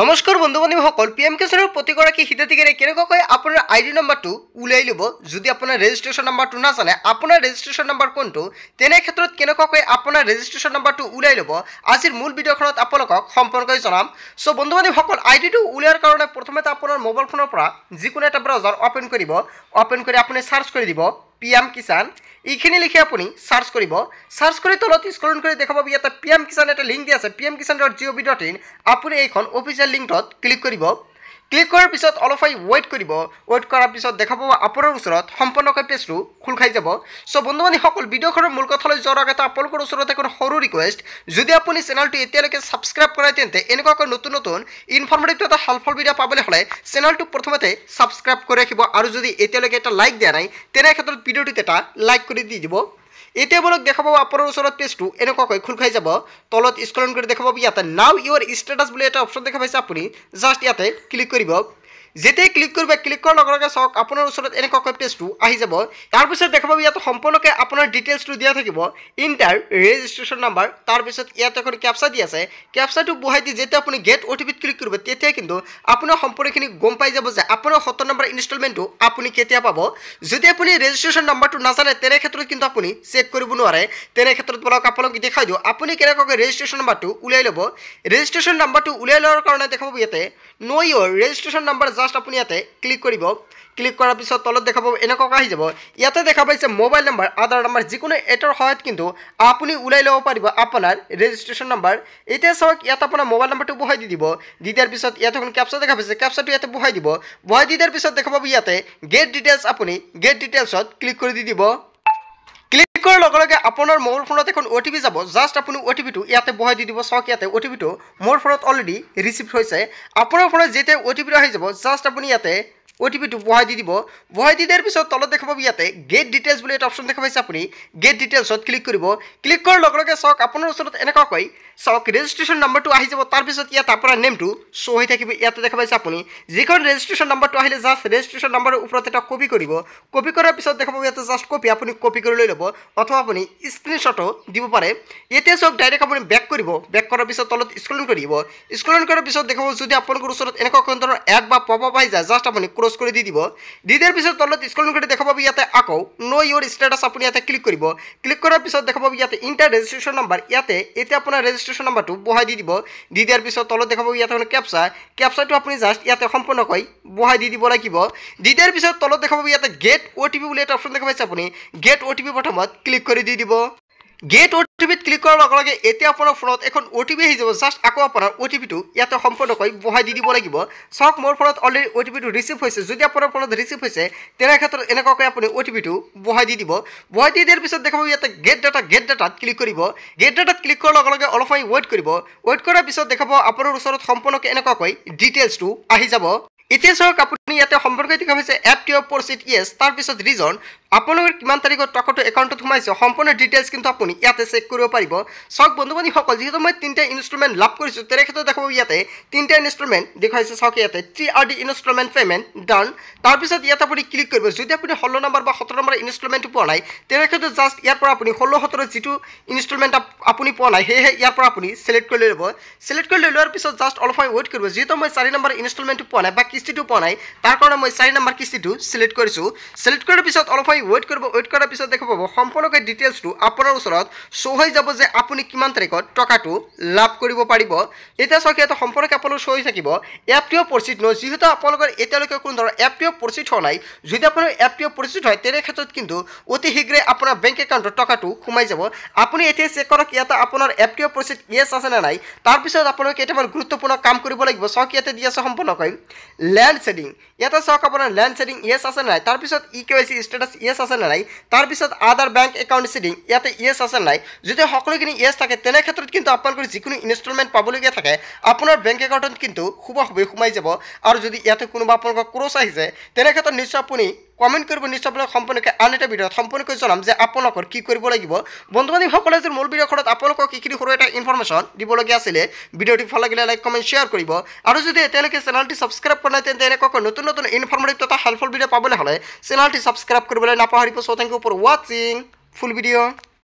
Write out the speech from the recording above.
নমস্কাৰ বন্ধু বান্ধৱীসকল P M কেছনৰ প্ৰতিগৰাকী হিতাধিকাৰীয়ে কেনেকুৱাকৈ আপোনাৰ আইডি ডি নম্বৰটো ওলাই ল'ব যদি আপোনাৰ ৰেজিষ্ট্ৰেশ্যন নম্বৰটো নাজানে আপোনাৰ ৰেজিষ্ট্ৰেশ্যন নম্বৰ কোনটো তেনে ক্ষেত্ৰত কেনেকুৱাকৈ আপোনাৰ ৰেজিষ্ট্ৰেশ্যন নম্বৰটো ওলাই ল'ব আজিৰ মূল ভিডিঅ'খনত আপোনালোকক সম্পৰ্কে জনাম চ' বন্ধু বান্ধৱীসকল আই ডিটো ওলোৱাৰ কাৰণে প্ৰথমতে আপোনাৰ মোবাইল ফোনৰ পৰা যিকোনো এটা ব্ৰাউজাৰ অ'পেন কৰিব অ'পেন কৰি আপুনি চাৰ্চ কৰি দিব পি এম কিষাণ এইখিনি লিখি আপুনি চাৰ্চ কৰিব চাৰ্চ কৰি তলত স্কৰণ কৰি দেখাব ইয়াতে পি এম কিষাণ এটা লিংক দিয়া আছে P M Kisan dot G' O V dot in এইখন অফিচিয়েল লিংকত ক্লিক কৰিব ক্লিক কৰাৰ পিছত অলপ সময় ৱেইট কৰিব ৱেইট কৰাৰ পিছত দেখা পাব আপোনাৰ ওচৰত সম্পূৰ্ণকৈ পেজটো খোল খাই যাব চ' বন্ধু বন্ধুবান্ধীসকল ভিডিঅ'খনৰ মূল কথালৈ যোৱাৰ আগতে আপোনালোকৰ ওচৰত এখন সৰু ৰিকুৱেষ্ট যদি আপুনি চেনেলটো এতিয়ালৈকে ছাবস্ক্ৰাইব কৰে তেন্তে এনেকুৱাকৈ নতুন নতুন ইনফৰ্মেটিভ এটা হেল্পফুল ভিডিঅ' পাবলৈ হ'লে চেনেলটো প্ৰথমতে ছাবস্ক্ৰাইব কৰি ৰাখিব আৰু যদি এতিয়ালৈকে এটা লাইক দিয়া নাই তেনে ক্ষেত্ৰত ভিডিঅ'টোত এটা লাইক কৰি দি দিব এতিয়া বোলক দেখা পাব আপোনাৰ ওচৰত পেজটো এনেকুৱাকৈ খোল খাই যাব তলত স্কলন কৰি দেখা পাব ইয়াতে নাও ইয়াৰ ষ্টেটাছ বুলি এটা অপশ্যন দেখা পাইছে আপুনি জাষ্ট ইয়াতে ক্লিক কৰিব যেতিয়াই ক্লিক কৰিব ক্লিক কৰাৰ লগে লগে চাওক আপোনাৰ ওচৰত এনেকুৱা পেজটো আহি যাব তাৰপিছত দেখা পাব ইয়াত সম্পূৰ্ণকৈ আপোনাৰ ডিটেইলছটো দিয়া থাকিব ইণ্টাৰ ৰেজিষ্ট্ৰেশ্যন নাম্বাৰ তাৰপিছত ইয়াত এখন কেপচা দি আছে কেপচাটো বহাই দি যেতিয়া আপুনি গেট অ' টি পিত ক্লিক কৰিব তেতিয়াই কিন্তু আপোনাৰ সম্পূৰ্ণখিনি গম পাই যাব যে আপোনাৰ সত্তৰ নম্বৰ ইনষ্টলমেণ্টটো আপুনি কেতিয়া পাব যদি আপুনি ৰেজিষ্ট্ৰেশ্যন নাম্বাৰটো নাজানে তেনে ক্ষেত্ৰত কিন্তু আপুনি চেক কৰিব নোৱাৰে তেনে ক্ষেত্ৰত বলক আপোনালোকে দেখাই দিওঁ আপুনি কেনেকুৱাকৈ ৰেজিষ্ট্ৰেশ্যন নাম্বাৰটো ওলাই ল'ব ৰেজিষ্ট্ৰেশ্যন নাম্বাৰটো ওলাই লোৱাৰ কাৰণে দেখা ইয়াতে নৈ ৰেজিষ্ট্ৰেশ্যন নাম্বাৰ জাস্ট আপনি এতে ক্লিক করব ক্লিক করার পিছন তলত দেখাব এনেকি যাব ইয়াতে দেখা পাইছে মোবাইল নাম্বার আধার নাম্বার যিকোন এটার সহায়ত কিন্তু আপনি উলাই লোক আপনার রেজিস্ট্রেশন নাম্বার এটা চাওক ইয়াত আপনার মোবাইল নাম্বারটি বহাই দিয়ে দিব দি দিয়ার পিছত ইয়াত এখন ক্যাপচা দেখা পাইছে ক্যাপচাটি ইয়াতে বহাই দিব বহাই দি দিয়ার পিছত দেখা পাব ইয়াতে গেট ডিটেলস আপনি গেট ডিটেলসত ক্লিক করে দি দিব কৰাৰ লগে লগে আপোনাৰ মোবাইল ফোনত এখন অ' টি পি যাব জাষ্ট আপুনি অ' টি পিটো ইয়াতে বহাই দি দিব চাওক ইয়াতে অ' টি পিটো মোৰ ফোনত অলৰেডি ৰিচিভ হৈছে আপোনাৰ ফোনত যেতিয়া অ' টি পিটো আহি যাব জাষ্ট আপুনি ইয়াতে অটিপিটো বহাই দি দিব বহাই দি দিয়াৰ পিছত তলত দেখা পাব ইয়াতে গেট ডিটেইলছ বুলি এটা অপশ্যন দেখা পাইছে আপুনি গেট ডিটেইলছত ক্লিক কৰিব ক্লিক কৰাৰ লগে লগে চাওক আপোনাৰ ওচৰত এনেকুৱাকৈ চাওক ৰেজিষ্ট্ৰেশ্যন নম্বৰটো আহি যাব তাৰপিছত ইয়াত আপোনাৰ নেমটো শ্ব' হৈ থাকিব ইয়াতে দেখা পাইছে আপুনি যিখন ৰেজিষ্ট্ৰেশ্যন নম্বৰটো আহিলে জাষ্ট ৰেজিষ্ট্ৰেশ্যন নম্বৰৰ ওপৰত এটা কপি কৰিব কপি কৰাৰ পিছত দেখা পাব ইয়াতে জাষ্ট কপি আপুনি কপি কৰি লৈ ল'ব অথবা আপুনি স্ক্ৰীণশ্বটো দিব পাৰে এতিয়া চাওক ডাইৰেক্ট আপুনি বেক কৰিব বেক কৰাৰ পিছত তলত স্ক্ৰলিং কৰিব স্ক্ৰলিং কৰাৰ পিছত দেখা পাব যদি আপোনালোকৰ ওচৰত এনেকুৱা ধৰণৰ এপ বা পপ আপ আহি যায় জাষ্ট আপুনি ক্ৰছ কৰি দি দিব দি দিয়াৰ পিছত তলত স্ক্ৰল কৰি দেখা পাব ইয়াতে আকৌ ন' ইয়ৰ ষ্টেটাছ আপুনি ইয়াতে ক্লিক কৰিব ক্লিক কৰাৰ পিছত দেখা পাব ইয়াতে ইণ্টাৰ ৰেজিষ্ট্ৰেশ্যন নাম্বাৰ ইয়াতে এতিয়া আপোনাৰ ৰেজিষ্ট্ৰেশ্যন নম্বৰটো বহাই দি দিব দি দিয়াৰ পিছত তলত দেখা পাব ইয়াতে কেপচা কেপচাটো আপুনি জাষ্ট ইয়াতে সম্পূৰ্ণকৈ বহাই দি দিব লাগিব দি দিয়াৰ পিছত তলত দেখা পাব ইয়াতে গেট অ' টি পি বুলি এটা অপশ্যন দেখা পাইছে আপুনি গেট অ' টি পি প্ৰথমত ক্লিক কৰি দি দিব গেট অ' টি পিত ক্লিক কৰাৰ লগে লগে এতিয়া আপোনাৰ ফোনত এখন অ' টি পি আহি যাব জাষ্ট আকৌ আপোনাৰ অ' টি পিটো ইয়াতে সম্পূৰ্ণকৈ বহাই দি দিব লাগিব চাওক মোৰ ফোনত অলৰেডি অ' টি পিটো ৰিচিভ হৈছে যদি আপোনাৰ ফোনত ৰিচিভ হৈছে তেনে ক্ষেত্ৰত এনেকুৱাকৈ আপুনি অ' টি পিটো বহাই দি দিব বহাই দি দিয়াৰ পিছত দেখাব ইয়াতে গেট ডাটা গেট ডাটাত ক্লিক কৰিব গেট ডাটাত ক্লিক কৰাৰ লগে লগে অলপ সময় ৱেইট কৰিব ৱেইট কৰাৰ পিছত দেখাব আপোনাৰ ওচৰত সম্পূৰ্ণকৈ এনেকুৱাকৈ ডিটেইলছটো আহি যাব এতিয়া চাওক আপুনি আপুনি ইয়াতে সম্পৰ্কে দেখা হৈছে এফ টি অফ পৰ্চিট ইয়েছ তাৰপিছত ৰিজন আপোনালোকৰ কিমান তাৰিখত টকাটো একাউণ্টত সোমাইছে সম্পূৰ্ণ ডিটেইলছ কিন্তু আপুনি ইয়াতে চেক কৰিব পাৰিব চাওক বন্ধু বান্ধীসকল যিহেতু মই তিনিটা ইনষ্ট্ৰুমেণ্ট লাভ কৰিছোঁ তেনেক্ষেত্ৰত দেখাব ইয়াতে তিনিটা ইনষ্ট্ৰুমেণ্ট দেখুৱাইছে চাওক ইয়াতে three R D instrument payment done তাৰপিছত ইয়াত আপুনি ক্লিক কৰিব যদি আপুনি ষোল্ল নম্বৰ বা সোতৰ নম্বৰ ইনষ্ট্ৰুমেণ্টো পোৱা নাই তেনেক্ষেত্ৰত জাষ্ট ইয়াৰ পৰা আপুনি ষোল্ল সোতৰ যিটো ইনষ্ট্ৰুমেণ্ট আপুনি পোৱা নাই সেয়েহে ইয়াৰ পৰা আপুনি চিলেক্ট কৰি লৈ ল'ব চিলেক্ট কৰি লৈ লোৱাৰ পিছত জাষ্ট অলপ সময় ৱেইট কৰিব যিহেতু মই চাৰি নম্বৰ ইনষ্ট্ৰুমেণ্টটো পোৱা নাই বা কিস্তিটো পোৱা নাই তাৰ কাৰণে মই চাৰি নম্বৰ কিস্তিটো চিলেক্ট কৰিছোঁ চিলেক্ট কৰাৰ পিছত অলপ সময় ৱেইট কৰিব ৱেইট কৰাৰ পিছত দেখা পাব সম্পূৰ্ণকৈ ডিটেইলছটো আপোনাৰ ওচৰত শ্ব' হৈ যাব যে আপুনি কিমান তাৰিখত টকাটো লাভ কৰিব পাৰিব এতিয়া চাওক ইয়াতে সম্পূৰ্ণকৈ আপোনাৰ শ্ব' হৈ থাকিব এপ এপটোৱেও পৰিচিত নহয় যিহেতু আপোনালোকৰ এতিয়ালৈকে কোনো ধৰণৰ এপ এপটোৱেও পৰিচিত হোৱা নাই যদি আপোনাৰ এপটোৱে পৰিচিত হয় তেনে ক্ষেত্ৰত কিন্তু অতি শীঘ্ৰে আপোনাৰ বেংক একাউণ্টত টকাটো সোমাই যাব আপুনি এতিয়া চেক কৰক ইয়াতে আপোনাৰ এপ এপটোৱে পৰিচিত ইয়েছ আছে নে নাই তাৰপিছত আপোনালোকে কেইটামান গুৰুত্বপূৰ্ণ কাম কৰিব লাগিব চাওক ইয়াতে দি আছে সম্পূৰ্ণকৈ লেণ্ড শ্বেডিং ইয়াত আছে আপোনাৰ লেণ্ড চেডিং ইয়েচ আছে নাই তাৰপিছত E K Y C status yes আছে নাই তাৰপিছত আদাৰ বেংক একাউণ্ট চেডিং ইয়াতে ইয়েচ আছে নাই যদি সকলোখিনি ইয়েচ e থাকে তেনে ক্ষেত্ৰত কিন্তু আপোনালোকৰ যিকোনো ইনষ্টলমেণ্ট পাবলগীয়া থাকে আপোনাৰ বেংক একাউণ্টত কিন্তু শুভ শুভে সোমাই যাব আৰু যদি ইয়াতে কোনোবা আপোনালোকৰ ক্ৰছ আহিছে তেনে ক্ষেত্ৰত নিশ্চয় আপুনি কমেণ্ট কৰিব নিশ্চয় আপোনালোকে সম্পূৰ্ণকৈ আন এটা ভিডিঅ'ত সম্পূৰ্ণকৈ জনাম যে আপোনালোকৰ কি কৰিব লাগিব বন্ধু বান্ধৱীসকলে যদি মূল ভিডিঅ'খনত আপোনালোকক কিখিনি সৰু এটা ইনফৰ্মেশ্যন দিবলগীয়া আছিলে ভিডিঅ'টো ভাল লাগিলে লাইক কমেণ্ট শ্বেয়াৰ কৰিব আৰু যদি তেওঁলোকে চেনেলটি ছাবস্ক্ৰাইব কৰা নাই তেন্তে এনেকুৱাকৈ নতুন নতুন ইনফৰ্মেটিভ তথা হেল্পফুল ভিডিঅ' পাবলৈ হ'লে চেনেলটি ছাবস্ক্ৰাইব কৰিবলৈ নাপাহৰিব চ' থেংক ইউ ফৰ ৱাচিং ফুল ভিডিঅ'